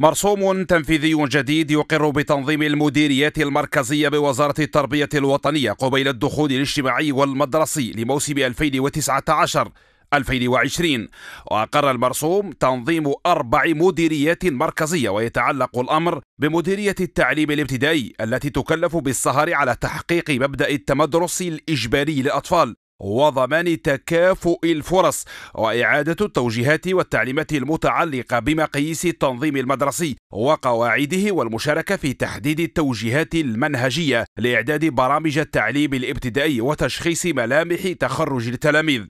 مرسوم تنفيذي جديد يقر بتنظيم المديريات المركزية بوزارة التربية الوطنية قبيل الدخول الاجتماعي والمدرسي لموسم 2019 2020 وأقر المرسوم تنظيم أربع مديريات مركزية ويتعلق الأمر بمديرية التعليم الابتدائي التي تكلف بالسهر على تحقيق مبدأ التمدرس الإجباري للأطفال وضمان تكافؤ الفرص وإعادة التوجيهات والتعليمات المتعلقة بمقاييس التنظيم المدرسي وقواعده والمشاركة في تحديد التوجيهات المنهجية لإعداد برامج التعليم الابتدائي وتشخيص ملامح تخرج التلاميذ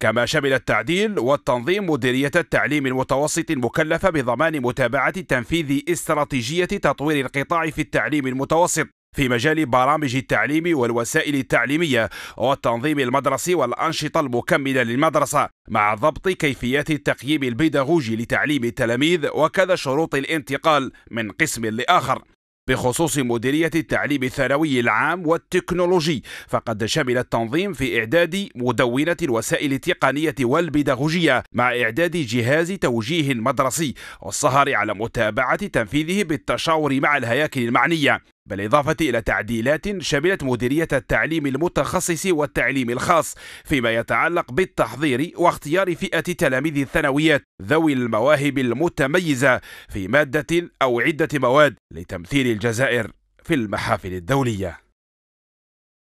كما شمل التعديل والتنظيم مديرية التعليم المتوسط المكلفة بضمان متابعة تنفيذ استراتيجية تطوير القطاع في التعليم المتوسط في مجال برامج التعليم والوسائل التعليمية والتنظيم المدرسي والأنشطة المكملة للمدرسة مع ضبط كيفيات التقييم البيداغوجي لتعليم التلاميذ وكذا شروط الانتقال من قسم لآخر بخصوص مديرية التعليم الثانوي العام والتكنولوجي فقد شمل التنظيم في إعداد مدونة الوسائل التقنية والبيداغوجية مع إعداد جهاز توجيه مدرسي والسهر على متابعة تنفيذه بالتشاور مع الهياكل المعنية بالإضافة إلى تعديلات شملت مديرية التعليم المتخصص والتعليم الخاص فيما يتعلق بالتحضير واختيار فئة تلاميذ الثانويات ذوي المواهب المتميزة في مادة أو عدة مواد لتمثيل الجزائر في المحافل الدولية